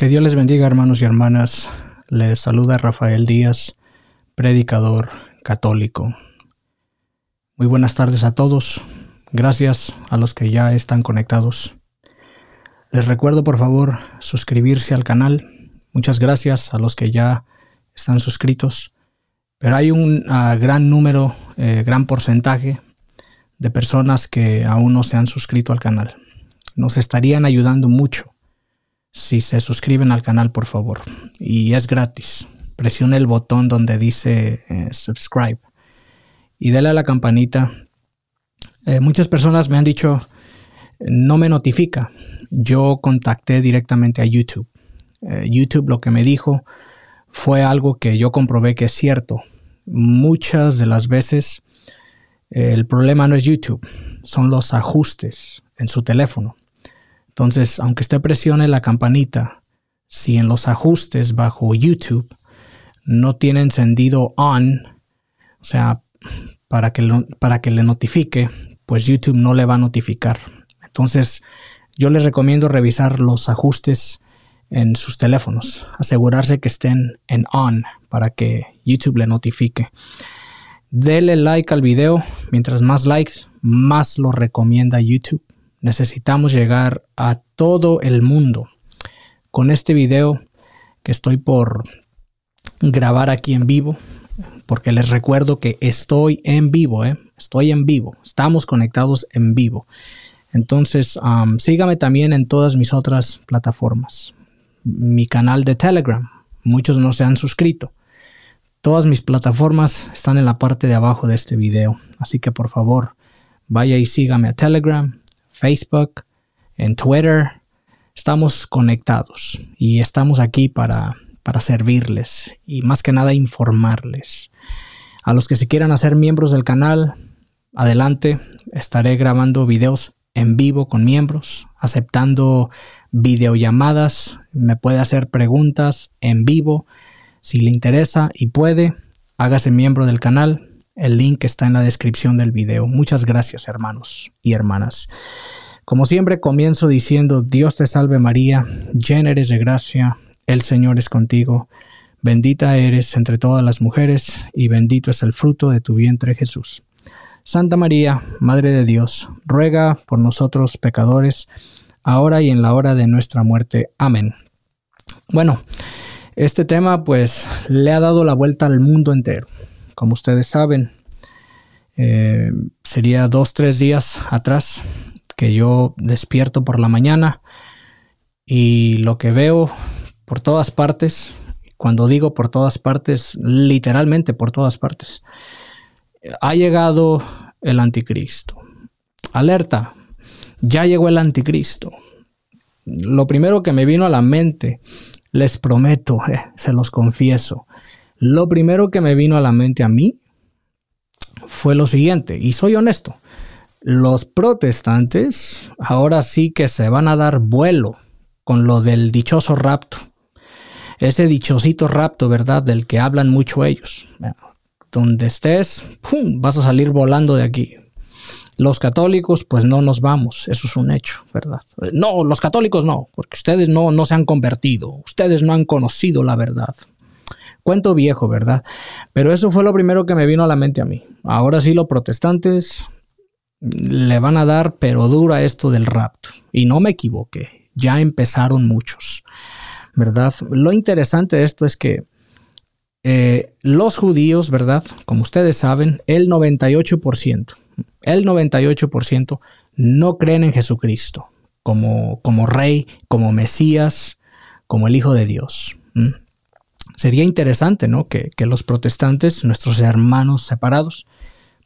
Que Dios les bendiga hermanos y hermanas. Les saluda Rafael Díaz, predicador católico. Muy buenas tardes a todos. Gracias a los que ya están conectados. Les recuerdo por favor suscribirse al canal. Muchas gracias a los que ya están suscritos. Pero hay un ah, gran número, eh, gran porcentaje de personas que aún no se han suscrito al canal. Nos estarían ayudando mucho si se suscriben al canal, por favor. Y es gratis. Presione el botón donde dice eh, subscribe y dale a la campanita. Eh, muchas personas me han dicho, no me notifica. Yo contacté directamente a YouTube. Eh, YouTube lo que me dijo fue algo que yo comprobé que es cierto. Muchas de las veces el problema no es YouTube, son los ajustes en su teléfono. Entonces, aunque usted presione la campanita, si en los ajustes bajo YouTube no tiene encendido on, o sea, para que, para que le notifique, pues YouTube no le va a notificar. Entonces, yo les recomiendo revisar los ajustes en sus teléfonos, asegurarse que estén en on para que YouTube le notifique. Dele like al video, mientras más likes, más lo recomienda YouTube necesitamos llegar a todo el mundo. Con este video que estoy por grabar aquí en vivo, porque les recuerdo que estoy en vivo, ¿eh? estoy en vivo, estamos conectados en vivo. Entonces, um, sígame también en todas mis otras plataformas. Mi canal de Telegram, muchos no se han suscrito. Todas mis plataformas están en la parte de abajo de este video, así que por favor, vaya y sígame a Telegram, Facebook, en Twitter. Estamos conectados y estamos aquí para, para servirles y más que nada informarles. A los que se quieran hacer miembros del canal, adelante, estaré grabando videos en vivo con miembros, aceptando videollamadas, me puede hacer preguntas en vivo. Si le interesa y puede, hágase miembro del canal. El link está en la descripción del video. Muchas gracias hermanos y hermanas. Como siempre comienzo diciendo, Dios te salve María, llena eres de gracia, el Señor es contigo, bendita eres entre todas las mujeres y bendito es el fruto de tu vientre Jesús. Santa María, Madre de Dios, ruega por nosotros pecadores, ahora y en la hora de nuestra muerte. Amén. Bueno, este tema pues le ha dado la vuelta al mundo entero como ustedes saben, eh, sería dos, tres días atrás que yo despierto por la mañana y lo que veo por todas partes, cuando digo por todas partes, literalmente por todas partes, ha llegado el anticristo. Alerta, ya llegó el anticristo. Lo primero que me vino a la mente, les prometo, eh, se los confieso, lo primero que me vino a la mente a mí fue lo siguiente, y soy honesto, los protestantes ahora sí que se van a dar vuelo con lo del dichoso rapto. Ese dichosito rapto, ¿verdad? Del que hablan mucho ellos. Donde estés, vas a salir volando de aquí. Los católicos, pues no nos vamos, eso es un hecho, ¿verdad? No, los católicos no, porque ustedes no, no se han convertido, ustedes no han conocido la verdad cuento viejo, ¿verdad? Pero eso fue lo primero que me vino a la mente a mí. Ahora sí los protestantes le van a dar pero dura esto del rapto. Y no me equivoqué, ya empezaron muchos, ¿verdad? Lo interesante de esto es que eh, los judíos, ¿verdad? Como ustedes saben, el 98%, el 98% no creen en Jesucristo como, como rey, como Mesías, como el Hijo de Dios sería interesante, ¿no? Que, los protestantes, nuestros hermanos separados,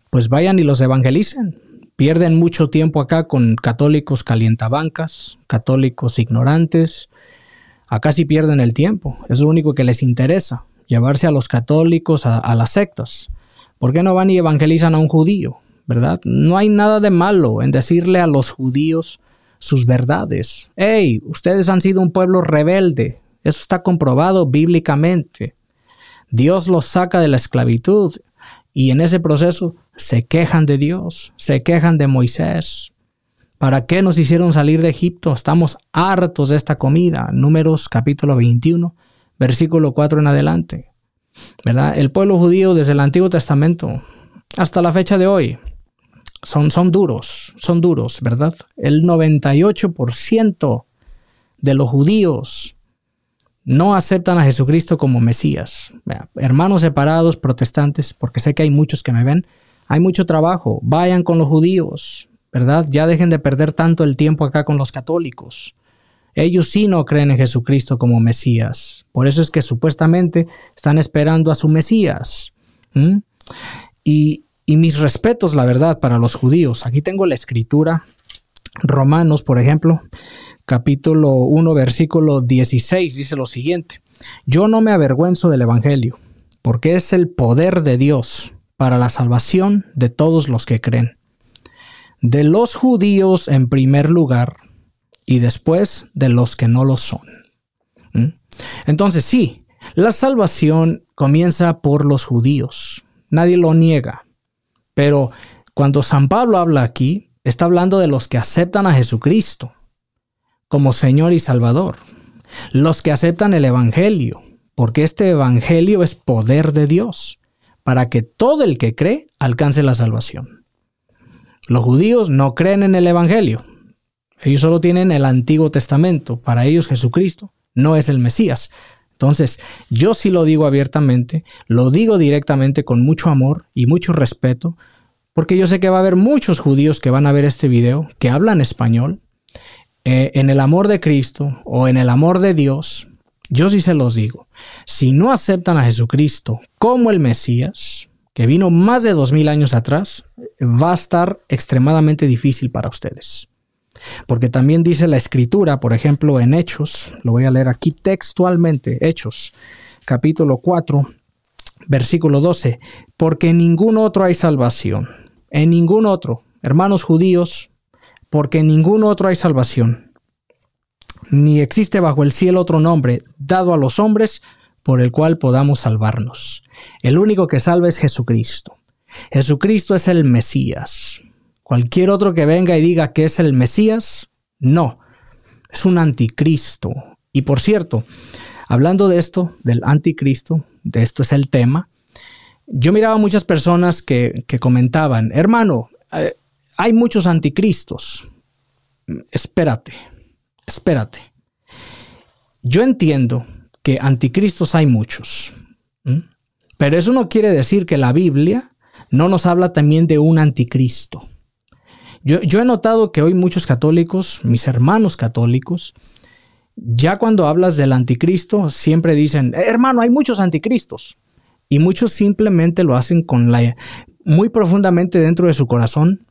pues vayan y los evangelicen. Pierden mucho tiempo acá con católicos calientabancas, católicos ignorantes. Acá sí pierden el tiempo. Es lo único que les interesa, llevarse a los católicos a, las sectas. ¿Por qué no van y evangelizan a un judío? ¿Verdad? No hay nada de malo en decirle a los judíos sus verdades. Hey, ustedes han sido un pueblo rebelde. Eso está comprobado bíblicamente. Dios los saca de la esclavitud y en ese proceso se quejan de Dios, se quejan de Moisés. ¿Para qué nos hicieron salir de Egipto? Estamos hartos de esta comida. Números capítulo 21, versículo 4 en adelante. ¿Verdad? El pueblo judío desde el Antiguo Testamento hasta la fecha de hoy son, son duros, son duros, ¿verdad? El 98% de los judíos no aceptan a Jesucristo como Mesías. Hermanos separados, protestantes, porque sé que hay muchos que me ven, hay mucho trabajo, vayan con los judíos, ¿verdad? Ya dejen de perder tanto el tiempo acá con los católicos. Ellos sí no creen en Jesucristo como Mesías. Por eso es que supuestamente están esperando a su Mesías. y mis respetos, la verdad, para los judíos. Aquí tengo la escritura, Romanos, por ejemplo, capítulo 1, versículo 16, dice lo siguiente, yo no me avergüenzo del Evangelio, porque es el poder de Dios para la salvación de todos los que creen, de los judíos en primer lugar y después de los que no lo son. ¿Mm? Entonces sí, la salvación comienza por los judíos, nadie lo niega, pero cuando San Pablo habla aquí, está hablando de los que aceptan a Jesucristo como Señor y Salvador, los que aceptan el Evangelio, porque este Evangelio es poder de Dios, para que todo el que cree alcance la salvación. Los judíos no creen en el Evangelio, ellos solo tienen el Antiguo Testamento, para ellos Jesucristo no es el Mesías. Entonces, yo sí lo digo abiertamente, lo digo directamente con mucho amor y mucho respeto, porque yo sé que va a haber muchos judíos que van a ver este video, que hablan español, eh, en el amor de Cristo o en el amor de Dios, yo sí se los digo, si no aceptan a Jesucristo como el Mesías, que vino más de dos mil años atrás, va a estar extremadamente difícil para ustedes. Porque también dice la escritura, por ejemplo, en Hechos, lo voy a leer aquí textualmente, Hechos, capítulo 4, versículo 12, porque en ningún otro hay salvación, en ningún otro, hermanos judíos, porque en ningún otro hay salvación, ni existe bajo el cielo otro nombre dado a los hombres por el cual podamos salvarnos. El único que salva es Jesucristo. Jesucristo es el Mesías. Cualquier otro que venga y diga que es el Mesías, no, es un anticristo. Y por cierto, hablando de esto, del anticristo, de esto es el tema, yo miraba muchas personas que, comentaban, hermano, eh, hay muchos anticristos. Mm, espérate, espérate. Yo entiendo que anticristos hay muchos, pero eso no quiere decir que la Biblia no nos habla también de un anticristo. Yo, he notado que hoy muchos católicos, mis hermanos católicos, ya cuando hablas del anticristo, siempre dicen, eh, hermano, hay muchos anticristos. Y muchos simplemente lo hacen con muy profundamente dentro de su corazón,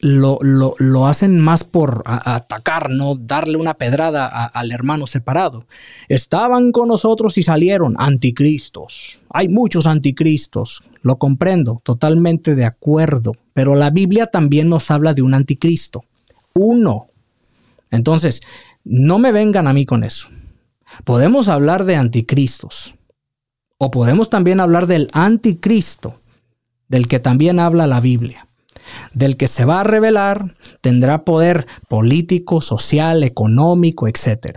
lo, lo, lo hacen más por atacar, no darle una pedrada al hermano separado. Estaban con nosotros y salieron anticristos. Hay muchos anticristos, lo comprendo, totalmente de acuerdo, pero la Biblia también nos habla de un anticristo, uno. Entonces, no me vengan a mí con eso. Podemos hablar de anticristos. O podemos también hablar del anticristo, del que también habla la Biblia del que se va a revelar tendrá poder político, social, económico, etc.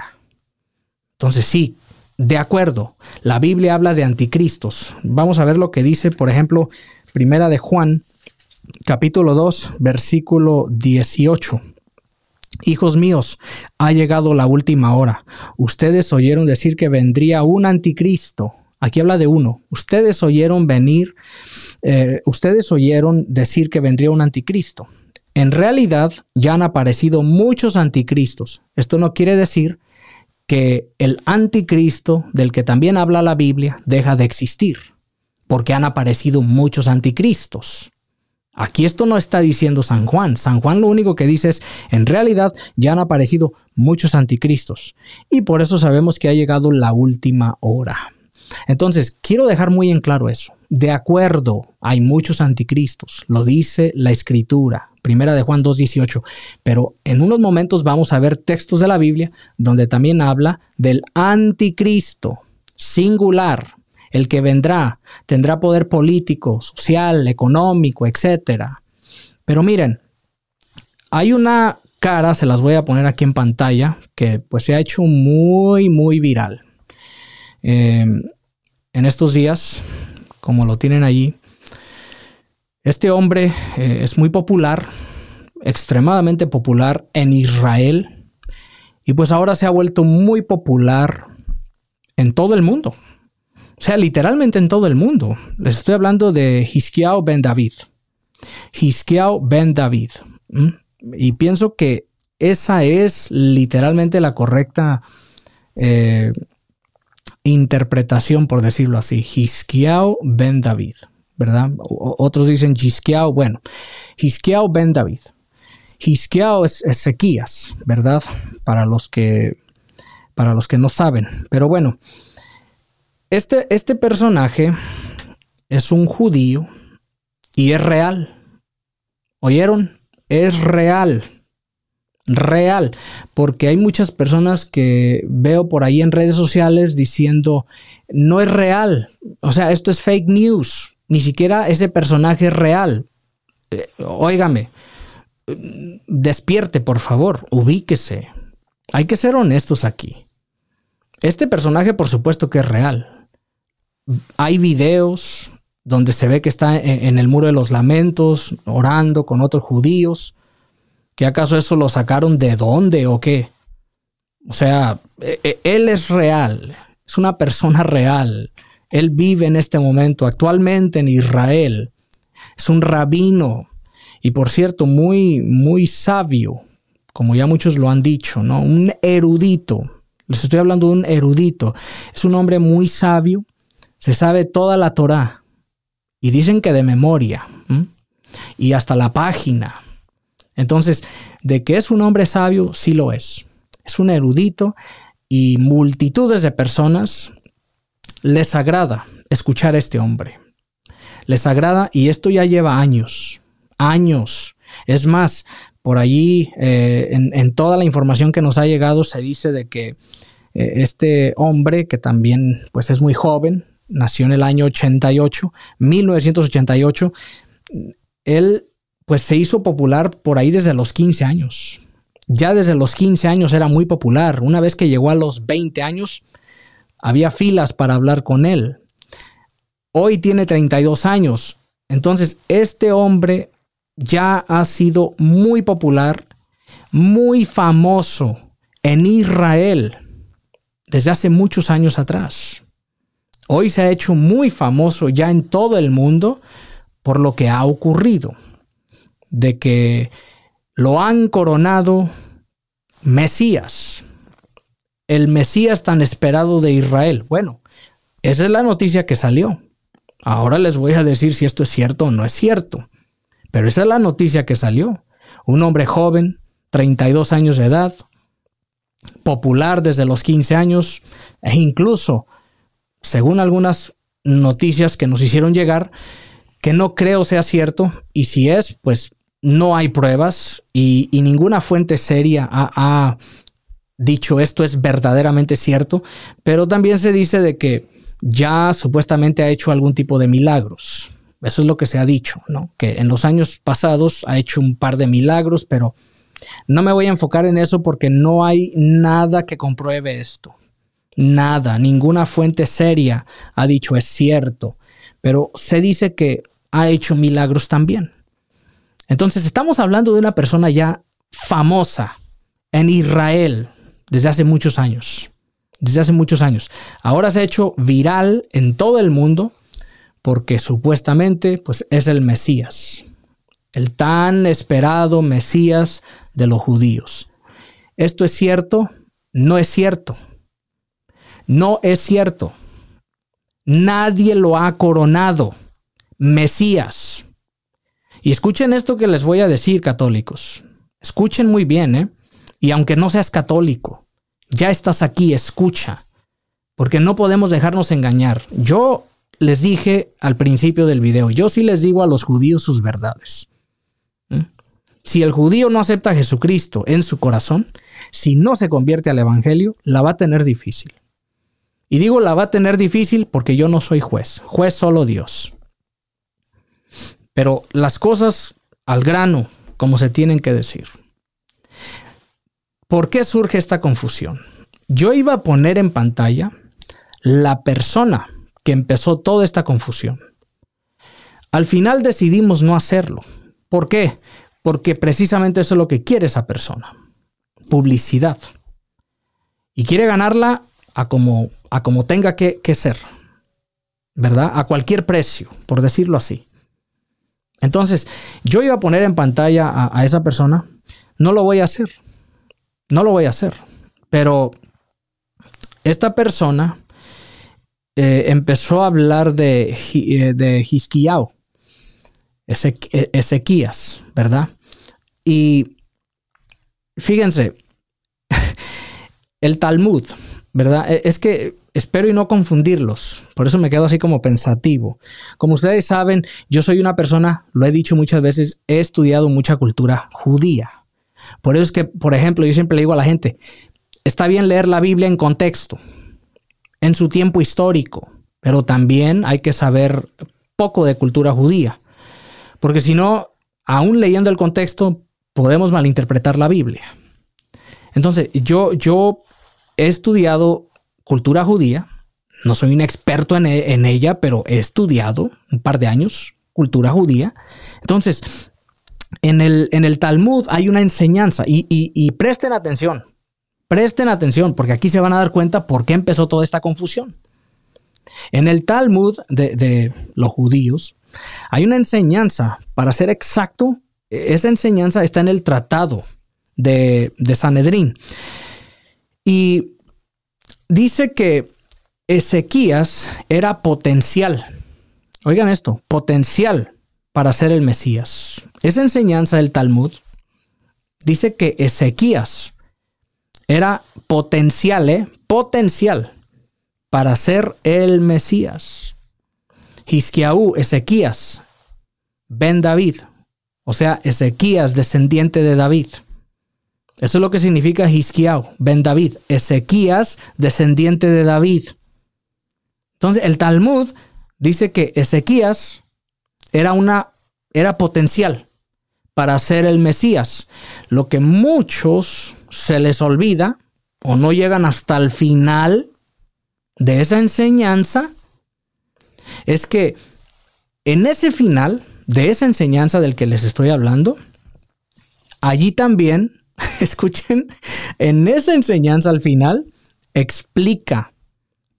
Entonces sí, de acuerdo, la Biblia habla de anticristos. Vamos a ver lo que dice, por ejemplo, Primera de Juan, capítulo 2, versículo 18. Hijos míos, ha llegado la última hora. Ustedes oyeron decir que vendría un anticristo. Aquí habla de uno. Ustedes oyeron venir eh, ustedes oyeron decir que vendría un anticristo. En realidad ya han aparecido muchos anticristos. Esto no quiere decir que el anticristo del que también habla la Biblia deja de existir, porque han aparecido muchos anticristos. Aquí esto no está diciendo San Juan. San Juan lo único que dice es, en realidad ya han aparecido muchos anticristos. Y por eso sabemos que ha llegado la última hora. Entonces, quiero dejar muy en claro eso. De acuerdo, hay muchos anticristos, lo dice la escritura, primera de Juan 2.18, pero en unos momentos vamos a ver textos de la Biblia donde también habla del anticristo, singular, el que vendrá, tendrá poder político, social, económico, etc. Pero miren, hay una cara, se las voy a poner aquí en pantalla, que pues se ha hecho muy, muy viral. Eh, en estos días, como lo tienen allí, este hombre eh, es muy popular, extremadamente popular en Israel, y pues ahora se ha vuelto muy popular en todo el mundo. O sea, literalmente en todo el mundo. Les estoy hablando de Hiskiao Ben David. Hiskiao Ben David. Y pienso que esa es literalmente la correcta eh, interpretación, por decirlo así, Hisquiao ben David, ¿verdad? otros dicen Hisquiao, bueno, Hisquiao ben David. Hisquiao es Ezequías, ¿verdad? Para los que, para los que no saben. Pero bueno, este, este personaje es un judío y es real. ¿Oyeron? Es real real, porque hay muchas personas que veo por ahí en redes sociales diciendo, no es real, o sea, esto es fake news, ni siquiera ese personaje es real. Eh, óigame, despierte, por favor, ubíquese. Hay que ser honestos aquí. Este personaje, por supuesto que es real. Hay videos donde se ve que está e-, en el muro de los lamentos, orando con otros judíos. ¿Qué acaso eso lo sacaron de dónde o qué? O sea, e, e, él es real, es una persona real. Él vive en este momento, actualmente en Israel. Es un rabino y por cierto, muy, muy sabio, como ya muchos lo han dicho, ¿no? Un erudito. Les estoy hablando de un erudito. Es un hombre muy sabio, se sabe toda la Torá y dicen que de memoria y hasta la página. Entonces, de que es un hombre sabio, sí lo es. Es un erudito y multitudes de personas les agrada escuchar a este hombre. Les agrada y esto ya lleva años, años. Es más, por allí, eh, en, toda la información que nos ha llegado, se dice de que eh, este hombre, que también pues es muy joven, nació en el año 88, 1988, él pues se hizo popular por ahí desde los 15 años. Ya desde los 15 años era muy popular. Una vez que llegó a los 20 años, había filas para hablar con él. Hoy tiene 32 años. Entonces, este hombre ya ha sido muy popular, muy famoso en Israel desde hace muchos años atrás. Hoy se ha hecho muy famoso ya en todo el mundo por lo que ha ocurrido de que lo han coronado Mesías, el Mesías tan esperado de Israel. Bueno, esa es la noticia que salió. Ahora les voy a decir si esto es cierto o no es cierto. Pero esa es la noticia que salió. Un hombre joven, 32 años de edad, popular desde los 15 años e incluso, según algunas noticias que nos hicieron llegar, que no creo sea cierto y si es, pues no hay pruebas y, ninguna fuente seria ha, ha, dicho esto es verdaderamente cierto, pero también se dice de que ya supuestamente ha hecho algún tipo de milagros. Eso es lo que se ha dicho, ¿no? Que en los años pasados ha hecho un par de milagros, pero no me voy a enfocar en eso porque no hay nada que compruebe esto. Nada, ninguna fuente seria ha dicho es cierto, pero se dice que ha hecho milagros también. Entonces estamos hablando de una persona ya famosa en Israel desde hace muchos años. Desde hace muchos años. Ahora se ha hecho viral en todo el mundo porque supuestamente pues, es el Mesías, el tan esperado Mesías de los judíos. ¿Esto es cierto? No es cierto. No es cierto. Nadie lo ha coronado. Mesías. Y escuchen esto que les voy a decir, católicos. Escuchen muy bien, ¿eh? Y aunque no seas católico, ya estás aquí, escucha, porque no podemos dejarnos engañar. Yo les dije al principio del video, yo sí les digo a los judíos sus verdades. ¿Mm? Si el judío no acepta a Jesucristo en su corazón, si no se convierte al Evangelio, la va a tener difícil. Y digo la va a tener difícil porque yo no soy juez, juez solo Dios. Pero las cosas al grano, como se tienen que decir. ¿Por qué surge esta confusión? Yo iba a poner en pantalla la persona que empezó toda esta confusión. Al final decidimos no hacerlo. ¿Por qué? Porque precisamente eso es lo que quiere esa persona. Publicidad. Y quiere ganarla a como, a como tenga que, que ser. ¿Verdad? A cualquier precio, por decirlo así. Entonces, yo iba a poner en pantalla a, esa persona. No lo voy a hacer. No lo voy a hacer. Pero esta persona eh, empezó a hablar de, eh, de Hisquiao, eh, Ezequías, ¿verdad? Y fíjense, el Talmud, ¿verdad? E, es que Espero y no confundirlos. Por eso me quedo así como pensativo. Como ustedes saben, yo soy una persona, lo he dicho muchas veces, he estudiado mucha cultura judía. Por eso es que, por ejemplo, yo siempre le digo a la gente, está bien leer la Biblia en contexto, en su tiempo histórico, pero también hay que saber poco de cultura judía. Porque si no, aún leyendo el contexto, podemos malinterpretar la Biblia. Entonces, yo, yo he estudiado cultura judía. No soy un experto e, en, ella, pero he estudiado un par de años cultura judía. Entonces, en el, en el Talmud hay una enseñanza y, presten atención, presten atención, porque aquí se van a dar cuenta por qué empezó toda esta confusión. En el Talmud de, los judíos hay una enseñanza, para ser exacto, esa enseñanza está en el tratado de, de Sanedrín. Y dice que Ezequías era potencial. Oigan esto, potencial para ser el Mesías. Esa enseñanza del Talmud dice que Ezequías era potencial, eh, potencial para ser el Mesías. Hisquiaú, Ezequías, Ben David, o sea, Ezequías, descendiente de David. Eso es lo que significa Hisquiao, Ben David, Ezequías, descendiente de David. Entonces, el Talmud dice que Ezequías era una era potencial para ser el Mesías. Lo que muchos se les olvida o no llegan hasta el final de esa enseñanza es que en ese final de esa enseñanza del que les estoy hablando, allí también escuchen, en esa enseñanza al final explica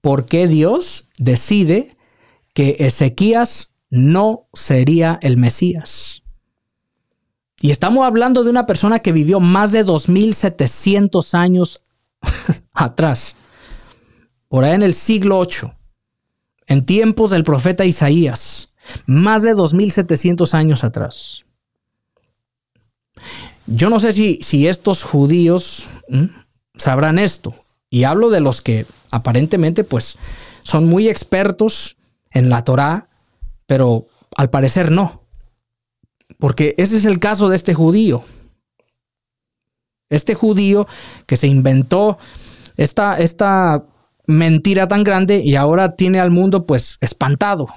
por qué Dios decide que Ezequías no sería el Mesías. Y estamos hablando de una persona que vivió más de 2700 años atrás, por ahí en el siglo 8, en tiempos del profeta Isaías, más de 2700 años atrás. Yo no sé si, si estos judíos sabrán esto. Y hablo de los que aparentemente pues son muy expertos en la Torá, pero al parecer no. Porque ese es el caso de este judío. Este judío que se inventó esta, esta mentira tan grande y ahora tiene al mundo pues espantado.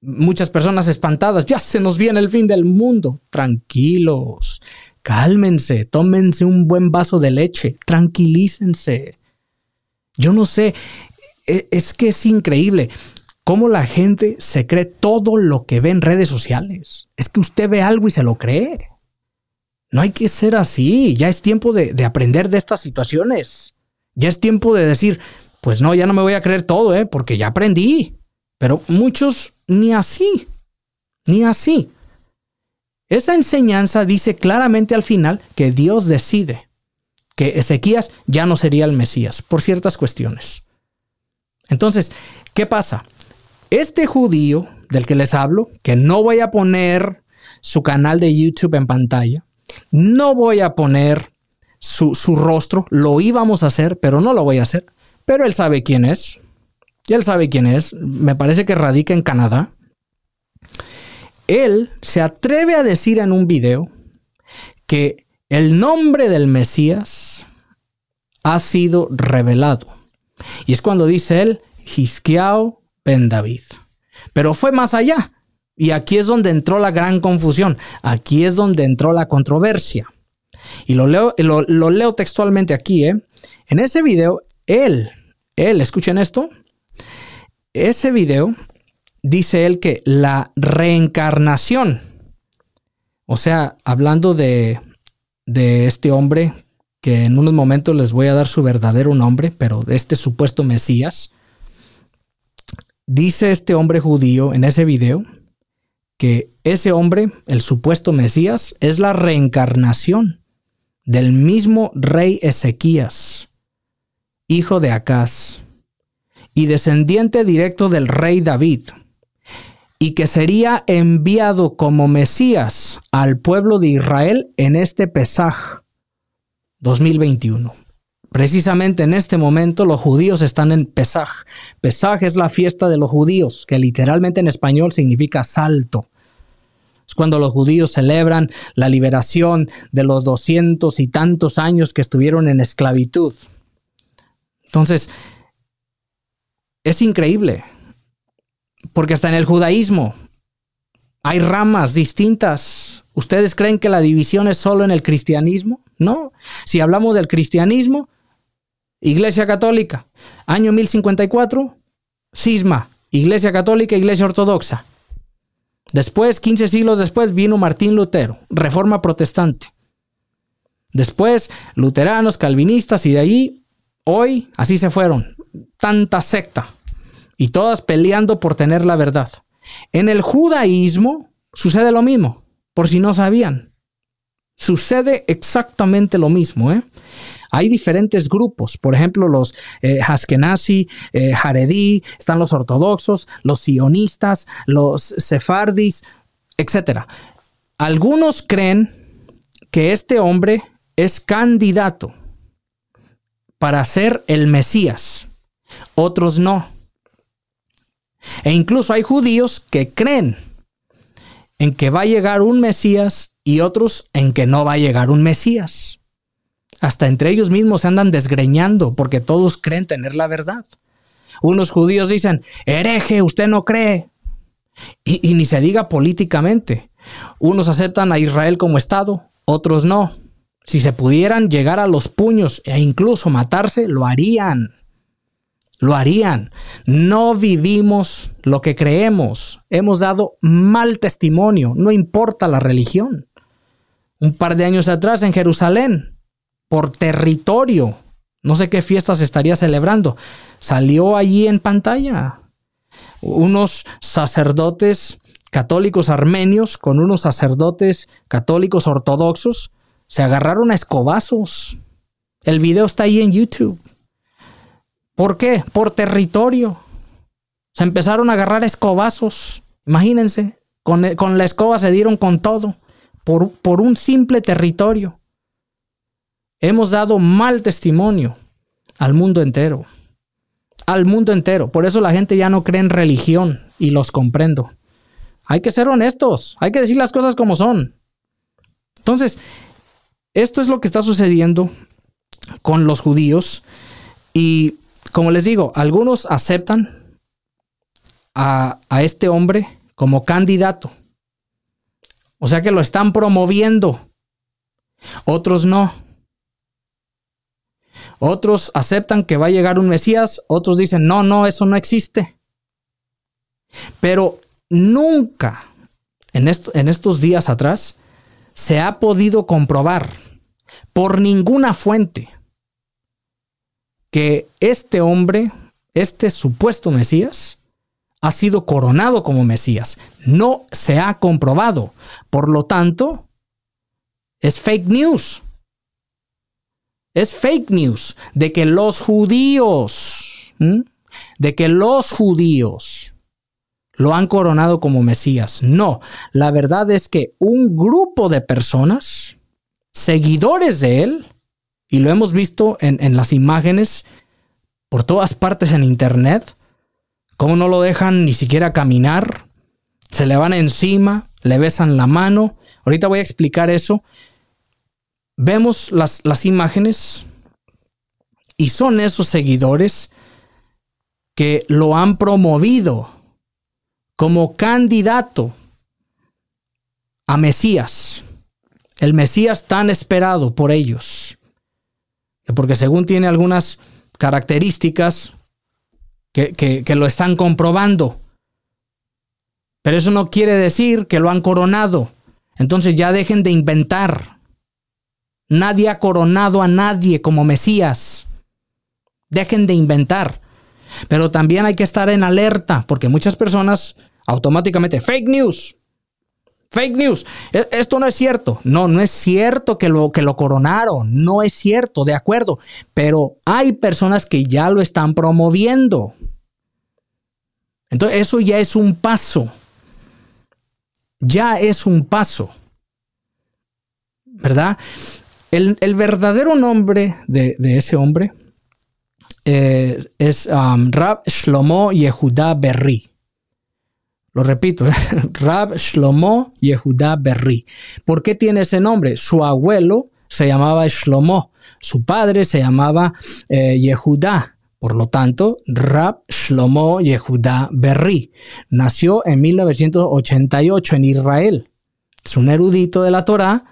Muchas personas espantadas, ya se nos viene el fin del mundo. Tranquilos, Cálmense, tómense un buen vaso de leche, tranquilícense. Yo no sé, e, es que es increíble cómo la gente se cree todo lo que ve en redes sociales. Es que usted ve algo y se lo cree. No hay que ser así. Ya es tiempo de, aprender de estas situaciones. Ya es tiempo de decir, pues no, ya no me voy a creer todo, ¿eh? porque ya aprendí. Pero muchos ni así, ni así. Esa enseñanza dice claramente al final que Dios decide que Ezequías ya no sería el Mesías por ciertas cuestiones. Entonces, ¿qué pasa? Este judío del que les hablo, que no voy a poner su canal de YouTube en pantalla, no voy a poner su, su, rostro, lo íbamos a hacer, pero no lo voy a hacer, pero él sabe quién es, y él sabe quién es, me parece que radica en Canadá, él se atreve a decir en un video que el nombre del Mesías ha sido revelado. Y es cuando dice él, Hisquiao ben David. Pero fue más allá. Y aquí es donde entró la gran confusión. Aquí es donde entró la controversia. Y lo leo, leo textualmente aquí. ¿eh? En ese video, él, él, escuchen esto. Ese video, dice él que la reencarnación, o sea, hablando de, este hombre, que en unos momentos les voy a dar su verdadero nombre, pero de este supuesto Mesías, dice este hombre judío en ese video que ese hombre, el supuesto Mesías, es la reencarnación del mismo rey Ezequías, hijo de Acaz, y descendiente directo del rey David, y que sería enviado como Mesías al pueblo de Israel en este Pesaj 2021. Precisamente en este momento los judíos están en Pesaj. Pesaj es la fiesta de los judíos, que literalmente en español significa salto. Es cuando los judíos celebran la liberación de los doscientos y tantos años que estuvieron en esclavitud. Entonces, es increíble porque hasta en el judaísmo hay ramas distintas. ¿Ustedes creen que la división es solo en el cristianismo? No. Si hablamos del cristianismo, Iglesia Católica, año 1054, cisma, Iglesia Católica, Iglesia Ortodoxa. Después, 15 siglos después, vino Martín Lutero, Reforma Protestante. Después, luteranos, calvinistas y de ahí, hoy, así se fueron. Tanta secta y todas peleando por tener la verdad. En el judaísmo sucede lo mismo, por si no sabían. Sucede exactamente lo mismo. ¿eh? Hay diferentes grupos, por ejemplo, los eh, Haskenazi, eh, están los ortodoxos, los sionistas, los sefardis, etc. Algunos creen que este hombre es candidato para ser el Mesías, otros no. E incluso hay judíos que creen en que va a llegar un Mesías y otros en que no va a llegar un Mesías. Hasta entre ellos mismos se andan desgreñando porque todos creen tener la verdad. Unos judíos dicen, hereje, usted no cree. Y, ni se diga políticamente. Unos aceptan a Israel como Estado, otros no. Si se pudieran llegar a los puños e incluso matarse, lo harían lo harían. No vivimos lo que creemos. Hemos dado mal testimonio, no importa la religión. Un par de años atrás en Jerusalén, por territorio, no sé qué fiestas estaría celebrando, salió allí en pantalla unos sacerdotes católicos armenios con unos sacerdotes católicos ortodoxos se agarraron a escobazos. El video está ahí en YouTube. ¿Por qué? Por territorio. Se empezaron a agarrar escobazos. Imagínense, eh, con, la escoba se dieron con todo, por, por un simple territorio. Hemos dado mal testimonio al mundo entero. Al mundo entero. Por eso la gente ya no cree en religión y los comprendo. Hay que ser honestos, hay que decir las cosas como son. Entonces, esto es lo que está sucediendo con los judíos y como les digo, algunos aceptan a, este hombre como candidato. O sea que lo están promoviendo. Otros no. Otros aceptan que va a llegar un Mesías, otros dicen, no, no, eso no existe. Pero nunca en, en, estos días atrás se ha podido comprobar por ninguna fuente que este hombre, este supuesto Mesías, ha sido coronado como Mesías. No se ha comprobado. Por lo tanto, es fake news. Es fake news de que los judíos, de que los judíos lo han coronado como Mesías. No, la verdad es que un grupo de personas, seguidores de él, y lo hemos visto en, las imágenes por todas partes en internet. Cómo no lo dejan ni siquiera caminar. Se le van encima, le besan la mano. Ahorita voy a explicar eso. Vemos las, las imágenes y son esos seguidores que lo han promovido como candidato a Mesías, el Mesías tan esperado por ellos. Eh, porque según tiene algunas características que, lo están comprobando. Pero eso no quiere decir que lo han coronado. Entonces ya dejen de inventar. Nadie ha coronado a nadie como Mesías. Dejen de inventar. Pero también hay que estar en alerta, porque muchas personas automáticamente, fake news, Fake news. E, esto no es cierto. No, no es cierto que lo, que lo coronaron. No es cierto, de acuerdo. Pero hay personas que ya lo están promoviendo. Entonces, eso ya es un paso. Ya es un paso. ¿Verdad? El, verdadero nombre de, ese hombre eh, es um, Rab Shlomo Yehuda Berri. Lo repito, ¿eh? Rab Shlomo Yehudá Berri. ¿Por qué tiene ese nombre? Su abuelo se llamaba Shlomo, su padre se llamaba eh, Yehudá. Por lo tanto, Rab Shlomo Yehudá Berri nació en 1988 en Israel. Es un erudito de la Torá,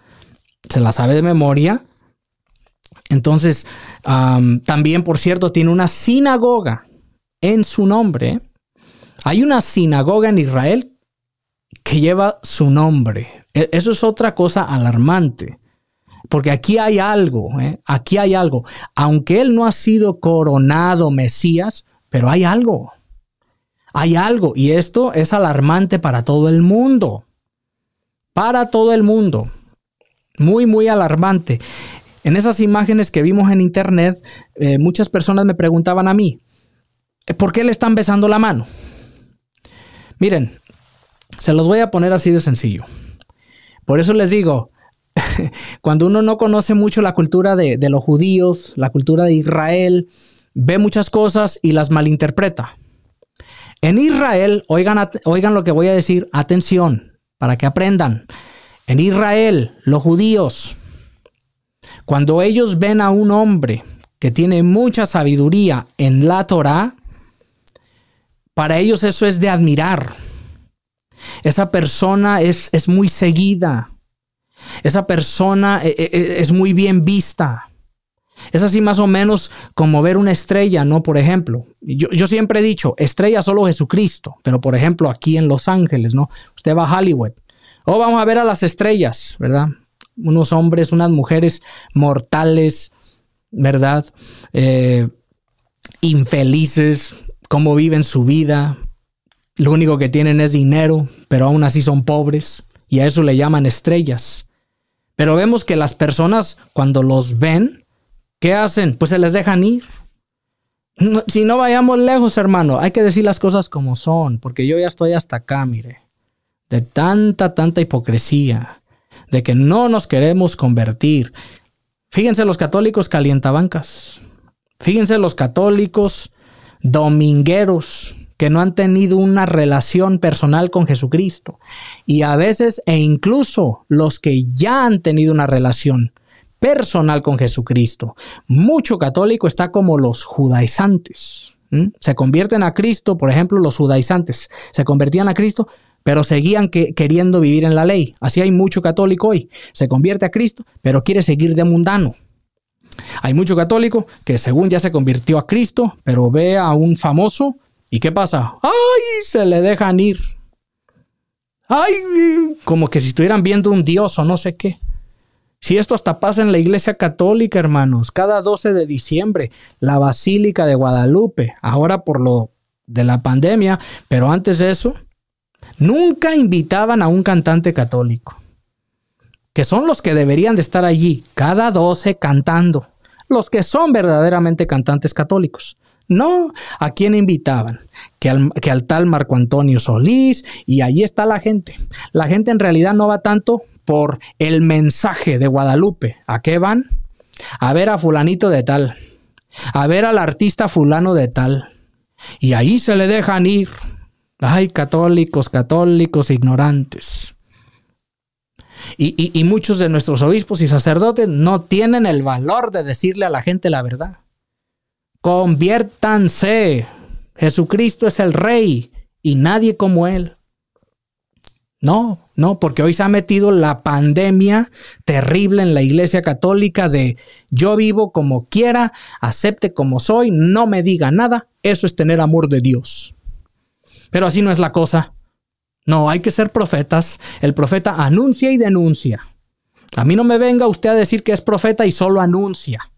se la sabe de memoria. Entonces, también, por cierto, tiene una sinagoga en su nombre hay una sinagoga en Israel que lleva su nombre. E, eso es otra cosa alarmante. Porque aquí hay algo, ¿eh? aquí hay algo. Aunque él no ha sido coronado Mesías, pero hay algo. Hay algo. Y esto es alarmante para todo el mundo. Para todo el mundo. Muy, muy alarmante. En esas imágenes que vimos en internet, eh, muchas personas me preguntaban a mí, ¿por qué le están besando la mano? Miren, se los voy a poner así de sencillo. Por eso les digo, cuando uno no conoce mucho la cultura de, los judíos, la cultura de Israel, ve muchas cosas y las malinterpreta. En Israel, oigan, oigan lo que voy a decir, atención, para que aprendan. En Israel, los judíos, cuando ellos ven a un hombre que tiene mucha sabiduría en la Torah, para ellos eso es de admirar. Esa persona es, es muy seguida. Esa persona eh, eh, eh, es, muy bien vista. Es así más o menos como ver una estrella, ¿no? Por ejemplo, yo, siempre he dicho, estrella solo Jesucristo, pero por ejemplo aquí en Los Ángeles, ¿no? Usted va a Hollywood, oh, vamos a ver a las estrellas, ¿verdad? Unos hombres, unas mujeres mortales, ¿verdad? infelices, cómo viven su vida. Lo único que tienen es dinero, pero aún así son pobres y a eso le llaman estrellas. Pero vemos que las personas cuando los ven, ¿qué hacen? Pues se les dejan ir. si no vayamos lejos, hermano, hay que decir las cosas como son, porque yo ya estoy hasta acá, mire, de tanta, tanta hipocresía, de que no nos queremos convertir. Fíjense los católicos calientabancas, fíjense los católicos domingueros que no han tenido una relación personal con Jesucristo. Y a veces, e incluso los que ya han tenido una relación personal con Jesucristo. Mucho católico está como los judaizantes. Se convierten a Cristo, por ejemplo, los judaizantes. Se convertían a Cristo, pero seguían queriendo vivir en la ley. Así hay mucho católico hoy. Se convierte a Cristo, pero quiere seguir de mundano. Hay mucho católico que según ya se convirtió a Cristo, pero ve a un famoso y ¿qué pasa? ¡Ay! Se le dejan ir. ¡Ay! Como que si estuvieran viendo un dios o no sé qué. Si esto hasta pasa en la iglesia católica, hermanos, cada 12 de diciembre, la Basílica de Guadalupe, ahora por lo de la pandemia, pero antes de eso, nunca invitaban a un cantante católico que son los que deberían de estar allí cada 12 cantando, los que son verdaderamente cantantes católicos. No, ¿a quién invitaban? Que al, que al, tal Marco Antonio Solís, y ahí está la gente. La gente en realidad no va tanto por el mensaje de Guadalupe. ¿A qué van? A ver a fulanito de tal, a ver al artista fulano de tal. Y ahí se le dejan ir. Ay, católicos, católicos, ignorantes. Y, muchos de nuestros obispos y sacerdotes no tienen el valor de decirle a la gente la verdad. Conviértanse. Jesucristo es el rey y nadie como él. No, no, porque hoy se ha metido la pandemia terrible en la iglesia católica de yo vivo como quiera, acepte como soy, no me diga nada. Eso es tener amor de Dios. Pero así no es la cosa. No, hay que ser profetas. El profeta anuncia y denuncia. A mí no me venga usted a decir que es profeta y solo anuncia.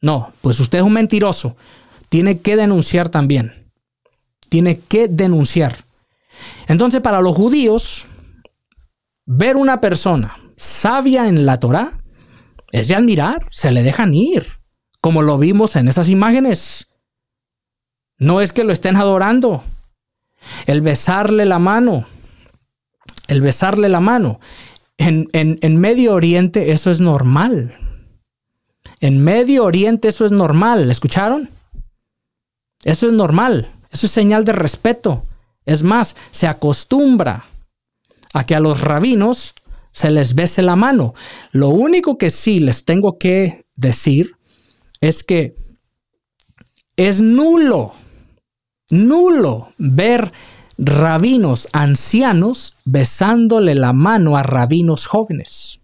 No, pues usted es un mentiroso. Tiene que denunciar también. Tiene que denunciar. Entonces, para los judíos, ver una persona sabia en la Torá es de admirar, se le dejan ir, como lo vimos en esas imágenes. No es que lo estén adorando, el besarle la mano, el besarle la mano. En, Medio Oriente eso es normal. En Medio Oriente eso es normal, ¿escucharon? Eso es normal, eso es señal de respeto. Es más, se acostumbra a que a los rabinos se les bese la mano. Lo único que sí les tengo que decir es que es nulo nulo ver rabinos ancianos besándole la mano a rabinos jóvenes.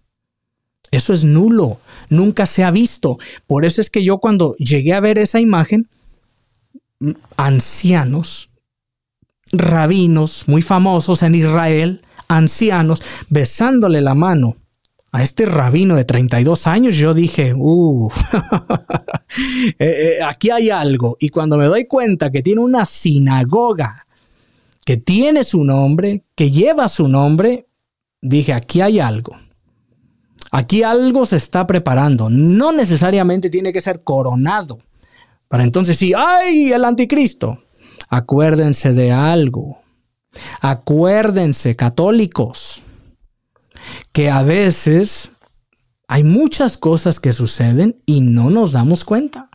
Eso es nulo, nunca se ha visto. Por eso es que yo cuando llegué a ver esa imagen, ancianos, rabinos muy famosos en Israel, ancianos, besándole la mano a este rabino de 32 años, yo dije, uh, Eh, eh, aquí hay algo. Y cuando me doy cuenta que tiene una sinagoga, que tiene su nombre, que lleva su nombre, dije, aquí hay algo. Aquí algo se está preparando. No necesariamente tiene que ser coronado. Para entonces si hay el anticristo! Acuérdense de algo. Acuérdense, católicos, que a veces hay muchas cosas que suceden y no nos damos cuenta.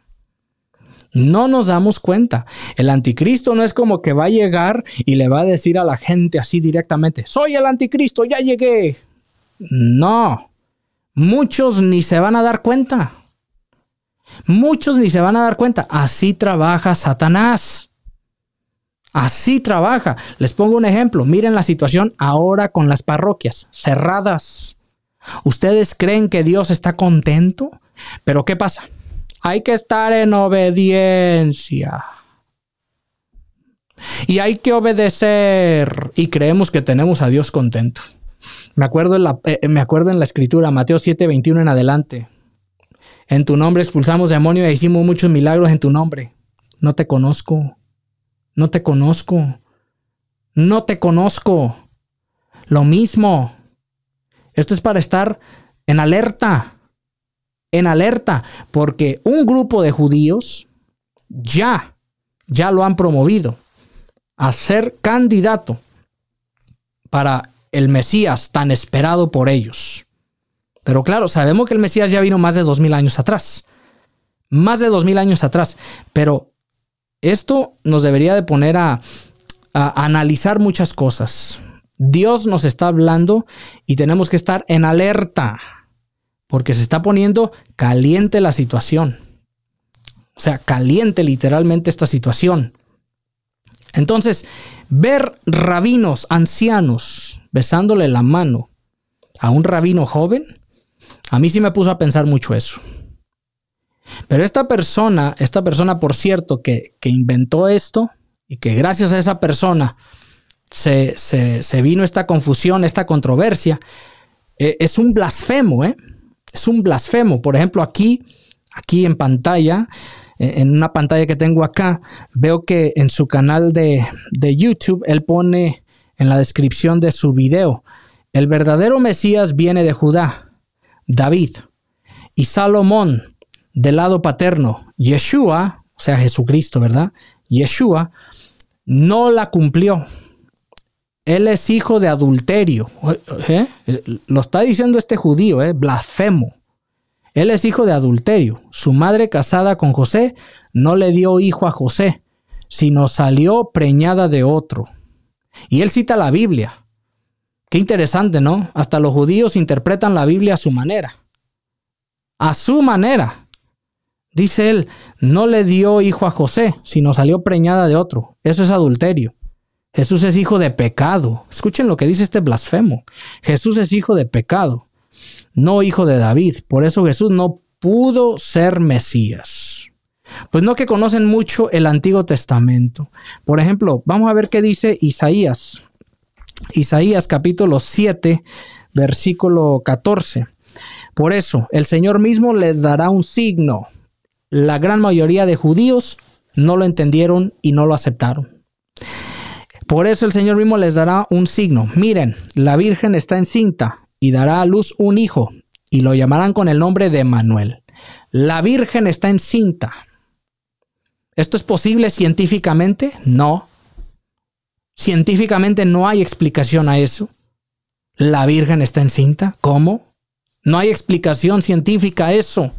No nos damos cuenta. El anticristo no es como que va a llegar y le va a decir a la gente así directamente, soy el anticristo, ya llegué. No, muchos ni se van a dar cuenta. Muchos ni se van a dar cuenta. Así trabaja Satanás. Así trabaja. Les pongo un ejemplo. Miren la situación ahora con las parroquias cerradas. ¿Ustedes creen que Dios está contento? Pero ¿qué pasa? Hay que estar en obediencia. Y hay que obedecer. Y creemos que tenemos a Dios contento. Me acuerdo en la, eh, me acuerdo en la escritura, Mateo 7, 21 en adelante. En tu nombre expulsamos demonios e hicimos muchos milagros en tu nombre. No te conozco. No te conozco. No te conozco. Lo mismo. Esto es para estar en alerta, en alerta, porque un grupo de judíos ya, ya lo han promovido a ser candidato para el Mesías tan esperado por ellos. Pero claro, sabemos que el Mesías ya vino más de dos mil años atrás. Más de dos mil años atrás. Pero esto nos debería de poner a, a analizar muchas cosas. Dios nos está hablando y tenemos que estar en alerta porque se está poniendo caliente la situación. O sea, caliente literalmente esta situación. Entonces, ver rabinos ancianos besándole la mano a un rabino joven, a mí sí me puso a pensar mucho eso. Pero esta persona, esta persona por cierto que, que inventó esto y que gracias a esa persona se, vino esta confusión, esta controversia. Eh, es un blasfemo, ¿eh? Es un blasfemo. Por ejemplo, aquí, aquí en pantalla, eh, en una pantalla que tengo acá, veo que en su canal de, de YouTube, él pone en la descripción de su video, el verdadero Mesías viene de Judá, David y Salomón del lado paterno. Yeshua, o sea, Jesucristo, ¿verdad? Yeshua no la cumplió. Él es hijo de adulterio. ¿eh? Lo está diciendo este judío, ¿eh? blasfemo. Él es hijo de adulterio. Su madre casada con José no le dio hijo a José, sino salió preñada de otro. Y él cita la Biblia. Qué interesante, ¿no? Hasta los judíos interpretan la Biblia a su manera. A su manera. Dice él, no le dio hijo a José, sino salió preñada de otro. Eso es adulterio. Jesús es hijo de pecado. Escuchen lo que dice este blasfemo. Jesús es hijo de pecado, no hijo de David. Por eso Jesús no pudo ser Mesías. Pues no que conocen mucho el Antiguo Testamento. Por ejemplo, vamos a ver qué dice Isaías. Isaías capítulo 7, versículo 14. Por eso, el Señor mismo les dará un signo. La gran mayoría de judíos no lo entendieron y no lo aceptaron. Por eso el Señor mismo les dará un signo. Miren, la Virgen está encinta y dará a luz un hijo y lo llamarán con el nombre de Manuel. La Virgen está encinta. ¿Esto es posible científicamente? No. Científicamente no hay explicación a eso. La Virgen está encinta. ¿Cómo? No hay explicación científica a eso.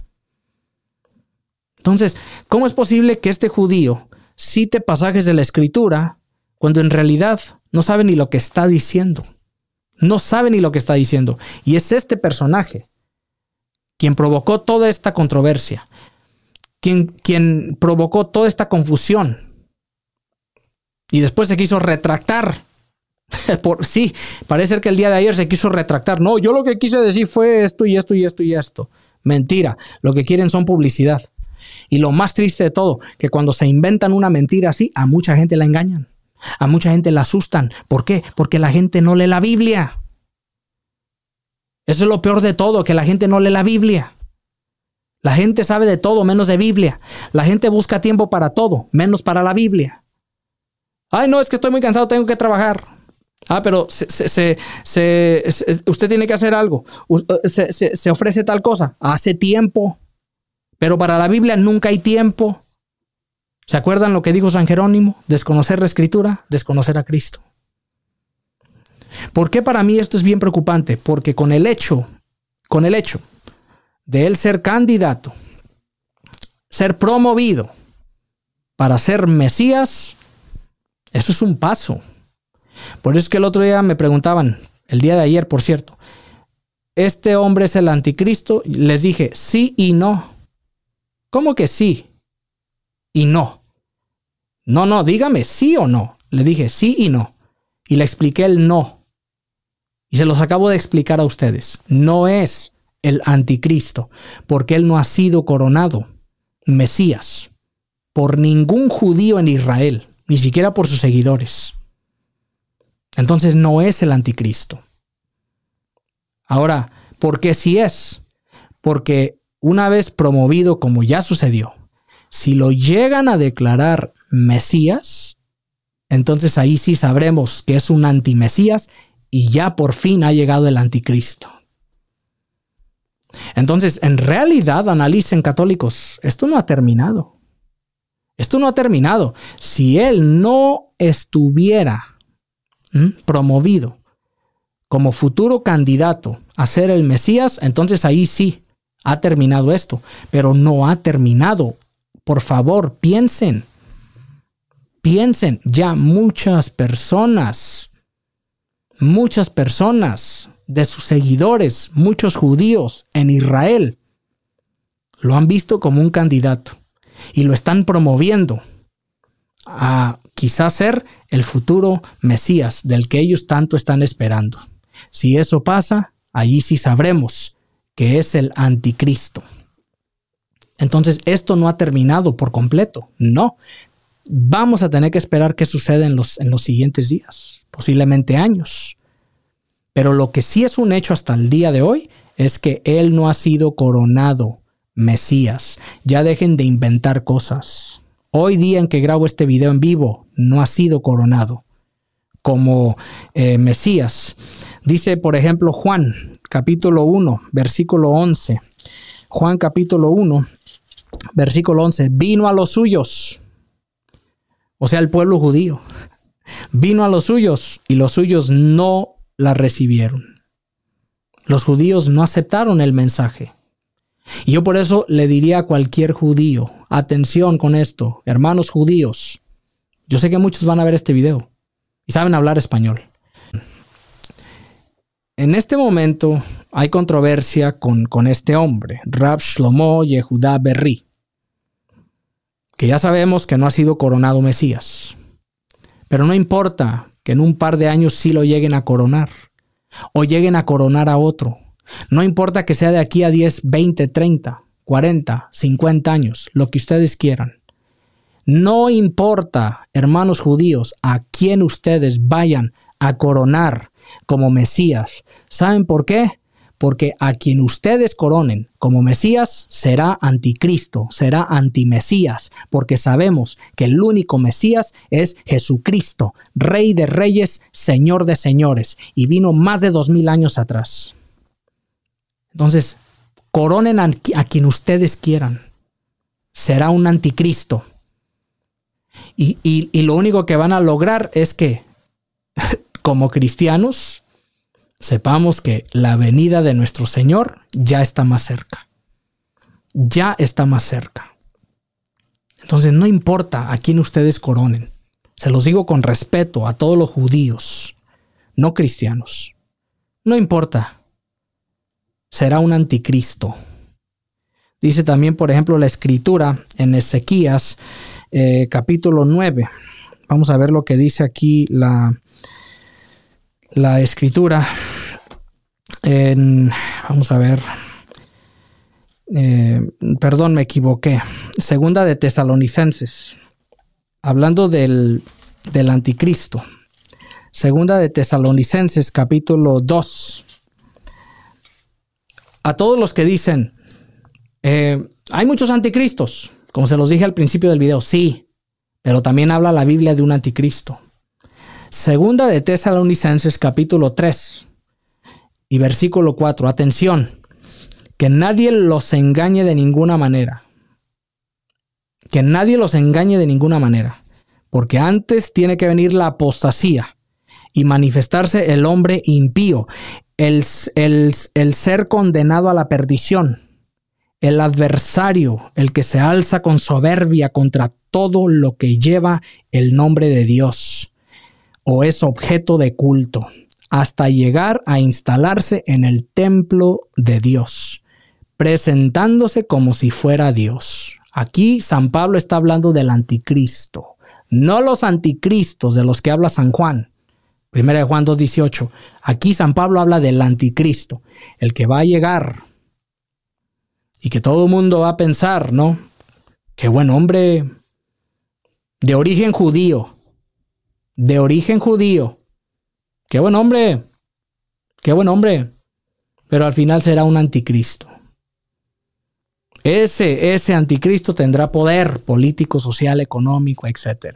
Entonces, ¿cómo es posible que este judío cite pasajes de la escritura cuando en realidad no sabe ni lo que está diciendo. No sabe ni lo que está diciendo. Y es este personaje quien provocó toda esta controversia, quien, provocó toda esta confusión. Y después se quiso retractar. Por, sí, parece que el día de ayer se quiso retractar. No, yo lo que quise decir fue esto y esto y esto y esto. Mentira. Lo que quieren son publicidad. Y lo más triste de todo, que cuando se inventan una mentira así, a mucha gente la engañan. A mucha gente la asustan. ¿Por qué? Porque la gente no lee la Biblia. Eso es lo peor de todo, que la gente no lee la Biblia. La gente sabe de todo menos de Biblia. La gente busca tiempo para todo, menos para la Biblia. Ay, no, es que estoy muy cansado, tengo que trabajar. Ah, pero usted tiene que hacer algo. Eh, se ofrece tal cosa. Hace tiempo. Pero para la Biblia nunca hay tiempo. ¿Se acuerdan lo que dijo San Jerónimo? Desconocer la escritura, desconocer a Cristo. ¿Por qué para mí esto es bien preocupante? Porque con el hecho, con el hecho de él ser candidato, ser promovido para ser Mesías, eso es un paso. Por eso es que el otro día me preguntaban, el día de ayer, por cierto, ¿este hombre es el anticristo? Les dije, sí y no. ¿Cómo que sí? y no. No, no, dígame sí o no. Le dije sí y no. Y le expliqué el no. Y se los acabo de explicar a ustedes. No es el anticristo, porque él no ha sido coronado Mesías por ningún judío en Israel, ni siquiera por sus seguidores. Entonces no es el anticristo. Ahora, ¿por qué sí es? Porque una vez promovido como ya sucedió, si lo llegan a declarar Mesías, entonces ahí sí sabremos que es un anti-Mesías y ya por fin ha llegado el anticristo. Entonces, en realidad, analicen católicos, esto no ha terminado. Esto no ha terminado. Si él no estuviera promovido como futuro candidato a ser el Mesías, entonces ahí sí ha terminado esto, pero no ha terminado por favor, piensen. Piensen, ya muchas personas, muchas personas de sus seguidores, muchos judíos en Israel, lo han visto como un candidato y lo están promoviendo a quizás ser el futuro Mesías del que ellos tanto están esperando. Si eso pasa, allí sí sabremos que es el anticristo. Entonces, esto no ha terminado por completo, no. Vamos a tener que esperar qué sucede en los, en los siguientes días, posiblemente años. Pero lo que sí es un hecho hasta el día de hoy es que Él no ha sido coronado Mesías. Ya dejen de inventar cosas. Hoy día en que grabo este video en vivo, no ha sido coronado como eh, Mesías. Dice, por ejemplo, Juan capítulo 1, versículo 11. Juan capítulo 1, versículo 11, vino a los suyos, o sea, el pueblo judío, vino a los suyos y los suyos no la recibieron. Los judíos no aceptaron el mensaje. Y yo por eso le diría a cualquier judío, atención con esto, hermanos judíos, yo sé que muchos van a ver este video y saben hablar español. En este momento hay controversia con, este hombre, Rab Shlomo Yehudá Berri que ya sabemos que no ha sido coronado Mesías. Pero no importa que en un par de años sí lo lleguen a coronar o lleguen a coronar a otro. No importa que sea de aquí a 10, 20, 30, 40, 50 años, lo que ustedes quieran. No importa, hermanos judíos, a quién ustedes vayan a coronar como Mesías. ¿Saben por qué? porque a quien ustedes coronen como Mesías será anticristo, será antimesías, porque sabemos que el único Mesías es Jesucristo, Rey de Reyes, Señor de Señores, y vino más de dos mil años atrás. Entonces, coronen a, quien ustedes quieran. Será un anticristo. y, lo único que van a lograr es que, como cristianos, sepamos que la venida de nuestro Señor ya está más cerca. Ya está más cerca. Entonces no importa a quién ustedes coronen. Se los digo con respeto a todos los judíos, no cristianos. No importa. Será un anticristo. Dice también, por ejemplo, la escritura en Ezequías eh, capítulo 9. Vamos a ver lo que dice aquí la, la escritura en, vamos a ver, eh, perdón, me equivoqué, segunda de Tesalonicenses, hablando del, del anticristo, segunda de Tesalonicenses capítulo 2, a todos los que dicen, eh, hay muchos anticristos, como se los dije al principio del video, sí, pero también habla la Biblia de un anticristo. Segunda de Tesalonicenses capítulo 3 y versículo 4. Atención, que nadie los engañe de ninguna manera. Que nadie los engañe de ninguna manera. Porque antes tiene que venir la apostasía y manifestarse el hombre impío, el, el, el ser condenado a la perdición, el adversario, el que se alza con soberbia contra todo lo que lleva el nombre de Dios o es objeto de culto, hasta llegar a instalarse en el templo de Dios, presentándose como si fuera Dios. Aquí San Pablo está hablando del anticristo, no los anticristos de los que habla San Juan. Primera de Juan 2.18. Aquí San Pablo habla del anticristo, el que va a llegar y que todo el mundo va a pensar, ¿no? Qué buen hombre de origen judío, de origen judío. Qué buen hombre, qué buen hombre, pero al final será un anticristo. Ese, ese anticristo tendrá poder político, social, económico, etc.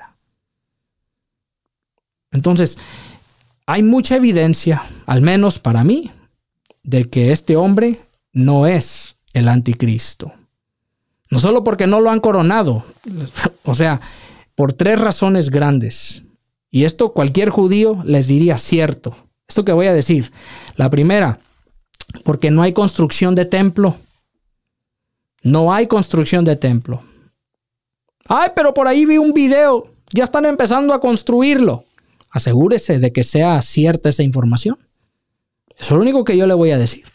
Entonces, hay mucha evidencia, al menos para mí, de que este hombre no es el anticristo. No solo porque no lo han coronado, o sea, por tres razones grandes. Y esto cualquier judío les diría cierto. Esto que voy a decir. La primera, porque no hay construcción de templo. No hay construcción de templo. Ay, pero por ahí vi un video. Ya están empezando a construirlo. Asegúrese de que sea cierta esa información. Eso es lo único que yo le voy a decir.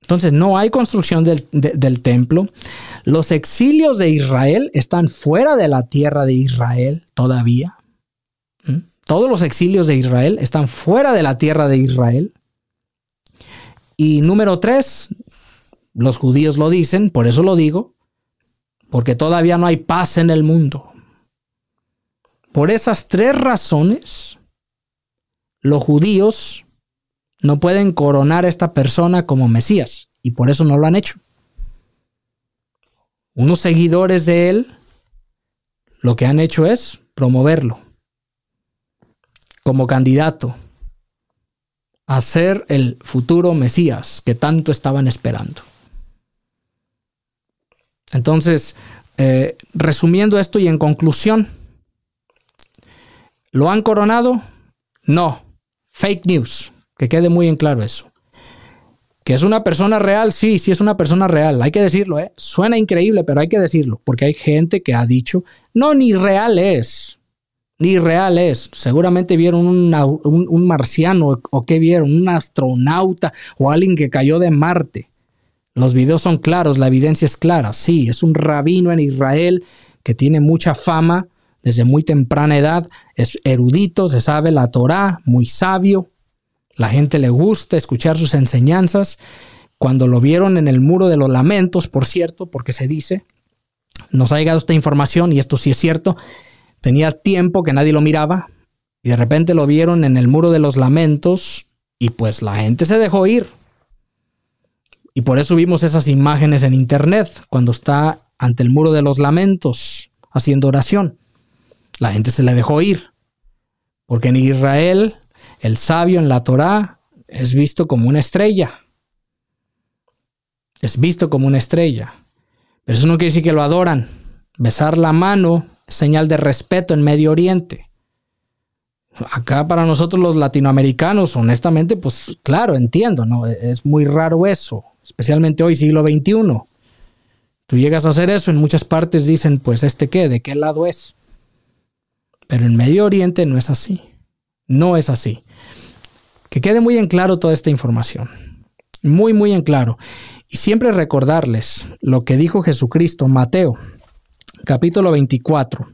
Entonces, no hay construcción del, del templo. Los exilios de Israel están fuera de la tierra de Israel todavía. ¿Mm? Todos los exilios de Israel están fuera de la tierra de Israel. Y número tres, los judíos lo dicen, por eso lo digo, porque todavía no hay paz en el mundo. Por esas tres razones, los judíos no pueden coronar a esta persona como Mesías, y por eso no lo han hecho unos seguidores de él lo que han hecho es promoverlo como candidato a ser el futuro Mesías que tanto estaban esperando. Entonces, eh, resumiendo esto y en conclusión, ¿lo han coronado? No, fake news, que quede muy en claro eso. Que es una persona real, sí, sí es una persona real. Hay que decirlo, ¿eh? Suena increíble, pero hay que decirlo. Porque hay gente que ha dicho, no, ni real es. Ni real es. Seguramente vieron un, marciano o, qué vieron, un astronauta o alguien que cayó de Marte. Los videos son claros, la evidencia es clara. Sí, es un rabino en Israel que tiene mucha fama desde muy temprana edad. Es erudito, se sabe la Torá, muy sabio, la gente le gusta escuchar sus enseñanzas. Cuando lo vieron en el muro de los lamentos, por cierto, porque se dice, nos ha llegado esta información y esto sí es cierto, tenía tiempo que nadie lo miraba y de repente lo vieron en el muro de los lamentos y pues la gente se dejó ir. Y por eso vimos esas imágenes en internet cuando está ante el muro de los lamentos haciendo oración. La gente se le dejó ir. Porque en Israel el sabio en la Torah es visto como una estrella. Es visto como una estrella. Pero eso no quiere decir que lo adoran. Besar la mano es señal de respeto en Medio Oriente. Acá para nosotros los latinoamericanos, honestamente, pues claro, entiendo, ¿no? E-, es muy raro eso, especialmente hoy, siglo XXI. Tú llegas a hacer eso, en muchas partes dicen, pues este qué, de qué lado es. Pero en Medio Oriente no es así. No es así. Que quede muy en claro toda esta información. Muy, muy en claro. Y siempre recordarles lo que dijo Jesucristo, Mateo, capítulo 24.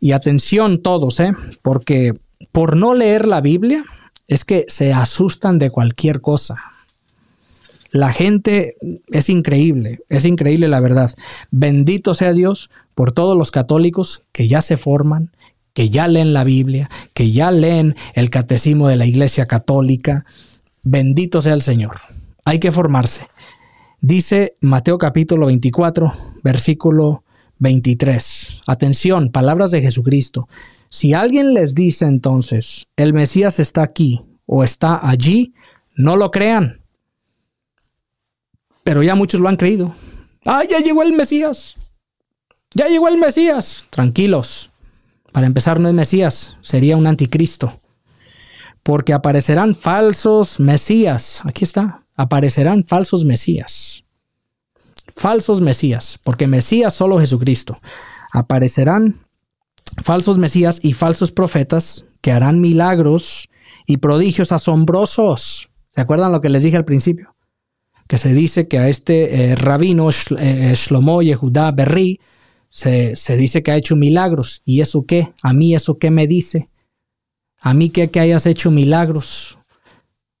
Y atención todos, ¿eh? porque por no leer la Biblia es que se asustan de cualquier cosa. La gente es increíble, es increíble la verdad. Bendito sea Dios por todos los católicos que ya se forman, que ya leen la Biblia, que ya leen el catecismo de la Iglesia Católica. Bendito sea el Señor. Hay que formarse. Dice Mateo capítulo 24, versículo 23. Atención, palabras de Jesucristo. Si alguien les dice entonces, el Mesías está aquí o está allí, no lo crean. Pero ya muchos lo han creído. Ah, ya llegó el Mesías. Ya llegó el Mesías. Tranquilos. Para empezar, no es Mesías, sería un anticristo. Porque aparecerán falsos Mesías. Aquí está. Aparecerán falsos Mesías. Falsos Mesías, porque Mesías solo Jesucristo. Aparecerán falsos Mesías y falsos profetas que harán milagros y prodigios asombrosos. ¿Se acuerdan lo que les dije al principio? Que se dice que a este eh, rabino eh, Shlomo Judá Berri, se, dice que ha hecho milagros. ¿Y eso qué? A mí eso qué me dice. A mí qué que hayas hecho milagros.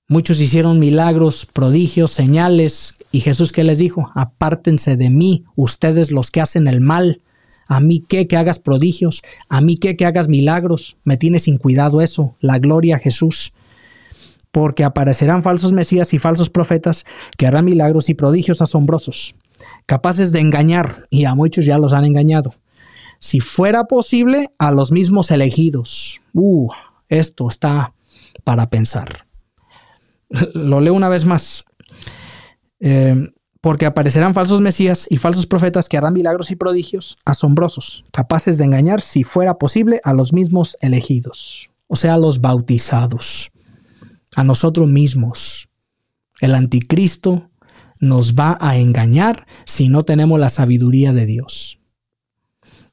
Muchos hicieron milagros, prodigios, señales. ¿Y Jesús qué les dijo? Apártense de mí, ustedes los que hacen el mal. A mí qué que hagas prodigios. A mí qué que hagas milagros. Me tiene sin cuidado eso. La gloria a Jesús porque aparecerán falsos mesías y falsos profetas que harán milagros y prodigios asombrosos, capaces de engañar, y a muchos ya los han engañado. Si fuera posible, a los mismos elegidos. Uh, esto está para pensar. Lo leo una vez más. Em, porque aparecerán falsos mesías y falsos profetas que harán milagros y prodigios asombrosos, capaces de engañar, si fuera posible, a los mismos elegidos, o sea, a los bautizados, a nosotros mismos. El anticristo nos va a engañar si no tenemos la sabiduría de Dios.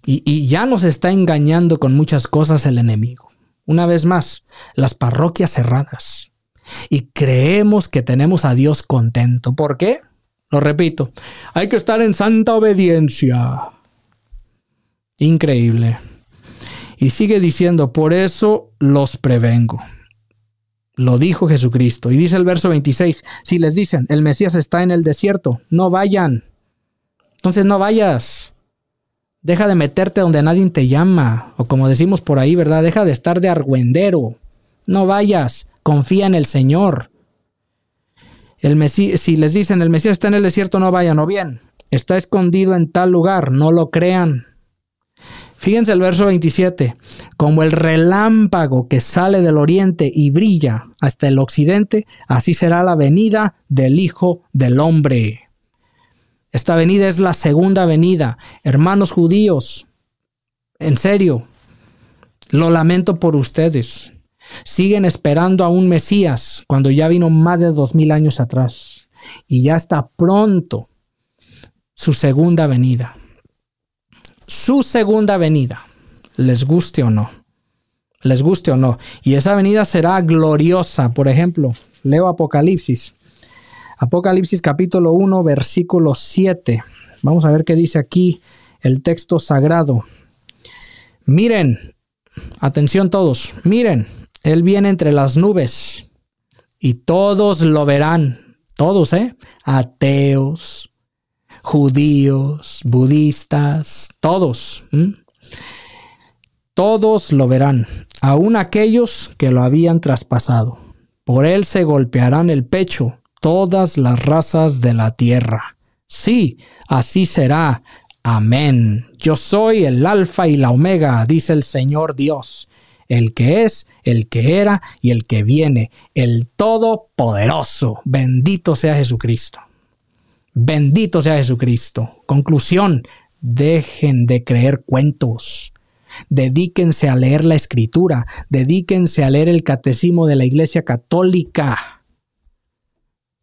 Y, ya nos está engañando con muchas cosas el enemigo. Una vez más, las parroquias cerradas. Y creemos que tenemos a Dios contento. ¿Por qué? Lo repito, hay que estar en santa obediencia. Increíble. Y sigue diciendo, por eso los prevengo. Lo dijo Jesucristo. Y dice el verso 26, si les dicen, el Mesías está en el desierto, no vayan. Entonces no vayas. Deja de meterte donde nadie te llama. O como decimos por ahí, ¿verdad? Deja de estar de argüendero. No vayas. Confía en el Señor. El Mesí si les dicen, el Mesías está en el desierto, no vayan. O bien, está escondido en tal lugar, no lo crean. Fíjense el verso 27, como el relámpago que sale del oriente y brilla hasta el occidente, así será la venida del Hijo del Hombre. Esta venida es la segunda venida. Hermanos judíos, en serio, lo lamento por ustedes. Siguen esperando a un Mesías cuando ya vino más de dos mil años atrás. Y ya está pronto su segunda venida su segunda venida, les guste o no. Les guste o no. Y esa venida será gloriosa. Por ejemplo, leo Apocalipsis. Apocalipsis capítulo 1, versículo 7. Vamos a ver qué dice aquí el texto sagrado. Miren, atención todos, miren, Él viene entre las nubes y todos lo verán, todos, ¿eh? Ateos, judíos, budistas, todos. Todos lo verán, aun aquellos que lo habían traspasado. Por él se golpearán el pecho todas las razas de la tierra. Sí, así será. Amén. Yo soy el Alfa y la Omega, dice el Señor Dios, el que es, el que era y el que viene, el Todopoderoso. Bendito sea Jesucristo. Bendito sea Jesucristo. Conclusión, dejen de creer cuentos. Dedíquense a leer la escritura, dedíquense a leer el catecismo de la Iglesia Católica.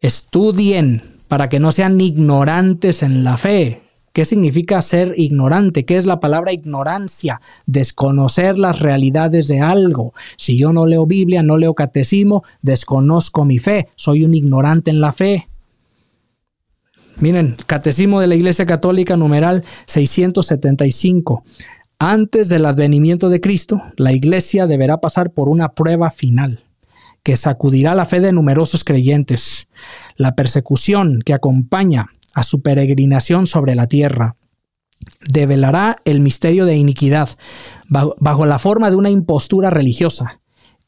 Estudien para que no sean ignorantes en la fe. ¿Qué significa ser ignorante? ¿Qué es la palabra ignorancia? Desconocer las realidades de algo. Si yo no leo Biblia, no leo catecismo, desconozco mi fe, soy un ignorante en la fe. Miren, Catecismo de la Iglesia Católica, numeral 675. Antes del advenimiento de Cristo, la Iglesia deberá pasar por una prueba final que sacudirá la fe de numerosos creyentes, la persecución que acompaña a su peregrinación sobre la tierra. Develará el misterio de iniquidad bajo, bajo la forma de una impostura religiosa,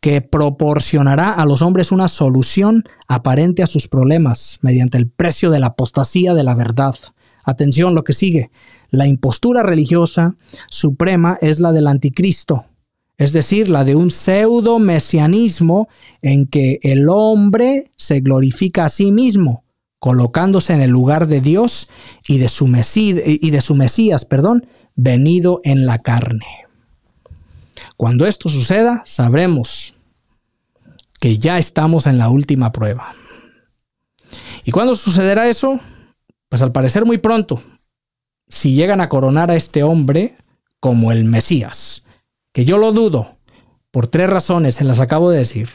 que proporcionará a los hombres una solución aparente a sus problemas mediante el precio de la apostasía de la verdad. Atención lo que sigue. La impostura religiosa suprema es la del anticristo, es decir, la de un pseudo mesianismo en que el hombre se glorifica a sí mismo, colocándose en el lugar de Dios y de su, Mesías, y de su Mesías, perdón, venido en la carne. Cuando esto suceda, sabremos que ya estamos en la última prueba. ¿Y cuándo sucederá eso? Pues al parecer muy pronto, si llegan a coronar a este hombre como el Mesías, que yo lo dudo por tres razones, se las acabo de decir.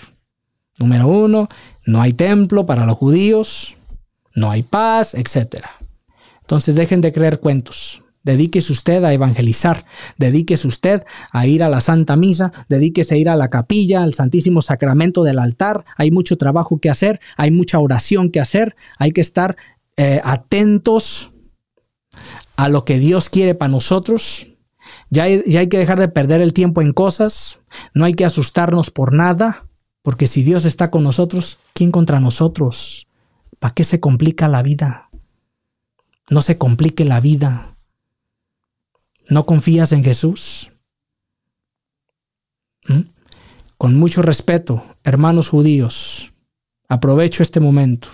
Número uno, no hay templo para los judíos, no hay paz, etc. Entonces dejen de creer cuentos. Dedíquese usted a evangelizar, dedíquese usted a ir a la Santa Misa, dedíquese a ir a la capilla, al Santísimo Sacramento del altar. Hay mucho trabajo que hacer, hay mucha oración que hacer, hay que estar eh, atentos a lo que Dios quiere para nosotros. Ya ya hay que dejar de perder el tiempo en cosas, no hay que asustarnos por nada, porque si Dios está con nosotros, ¿quién contra nosotros? ¿Para qué se complica la vida? No se complique la vida. ¿No confías en Jesús? ¿Mm? Con mucho respeto, hermanos judíos, aprovecho este momento.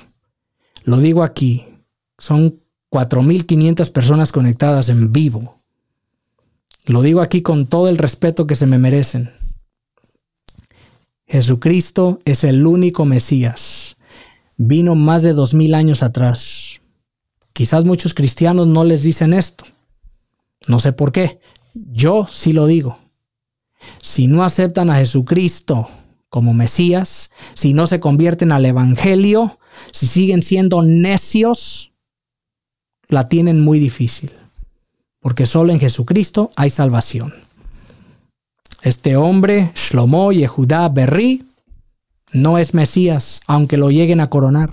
Lo digo aquí, son 4.500 personas conectadas en vivo. Lo digo aquí con todo el respeto que se me merecen. Jesucristo es el único Mesías. Vino más de 2.000 años atrás. Quizás muchos cristianos no les dicen esto. No sé por qué. Yo sí lo digo. Si no aceptan a Jesucristo como Mesías, si no se convierten al Evangelio, si siguen siendo necios, la tienen muy difícil. Porque solo en Jesucristo hay salvación. Este hombre, Shlomo Yehudá Berri, no es Mesías, aunque lo lleguen a coronar.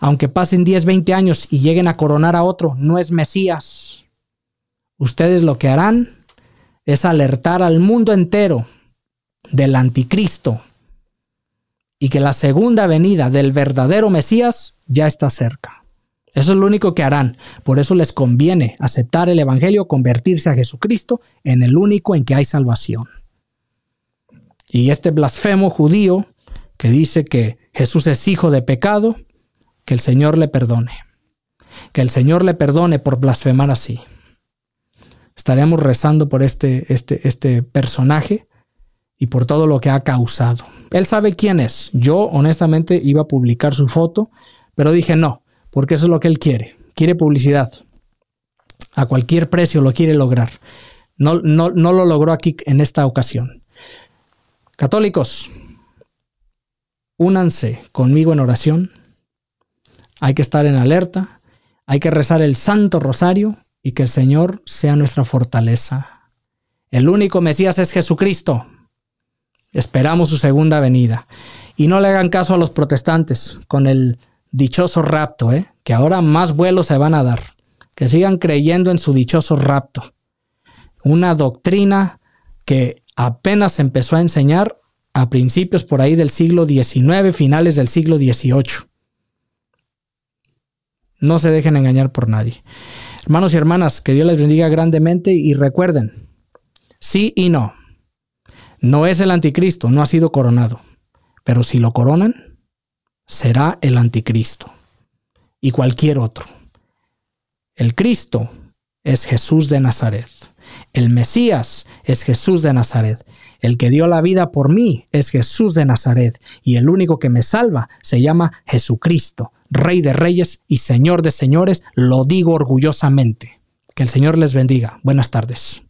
Aunque pasen 10, 20 años y lleguen a coronar a otro, no es Mesías. Ustedes lo que harán es alertar al mundo entero del anticristo y que la segunda venida del verdadero Mesías ya está cerca. Eso es lo único que harán. Por eso les conviene aceptar el Evangelio, convertirse a Jesucristo en el único en que hay salvación. Y este blasfemo judío que dice que Jesús es hijo de pecado, que el Señor le perdone. Que el Señor le perdone por blasfemar así. Estaremos rezando por este, este, este personaje y por todo lo que ha causado. Él sabe quién es. Yo honestamente iba a publicar su foto, pero dije no, porque eso es lo que él quiere. Quiere publicidad. A cualquier precio lo quiere lograr. No, no, no lo logró aquí en esta ocasión. Católicos, únanse conmigo en oración. Hay que estar en alerta. Hay que rezar el Santo Rosario y que el Señor sea nuestra fortaleza. El único Mesías es Jesucristo. Esperamos su segunda venida. Y no le hagan caso a los protestantes con el dichoso rapto, ¿eh? que ahora más vuelos se van a dar. Que sigan creyendo en su dichoso rapto. Una doctrina que apenas empezó a enseñar a principios por ahí del siglo XIX, finales del siglo XVIII. No se dejen engañar por nadie. Hermanos y hermanas, que Dios les bendiga grandemente y recuerden, sí y no. No es el anticristo, no ha sido coronado, pero si lo coronan, será el anticristo y cualquier otro. El Cristo es Jesús de Nazaret. El Mesías es Jesús de Nazaret. El que dio la vida por mí es Jesús de Nazaret. Y el único que me salva se llama Jesucristo, Rey de Reyes y Señor de Señores, lo digo orgullosamente. Que el Señor les bendiga. Buenas tardes.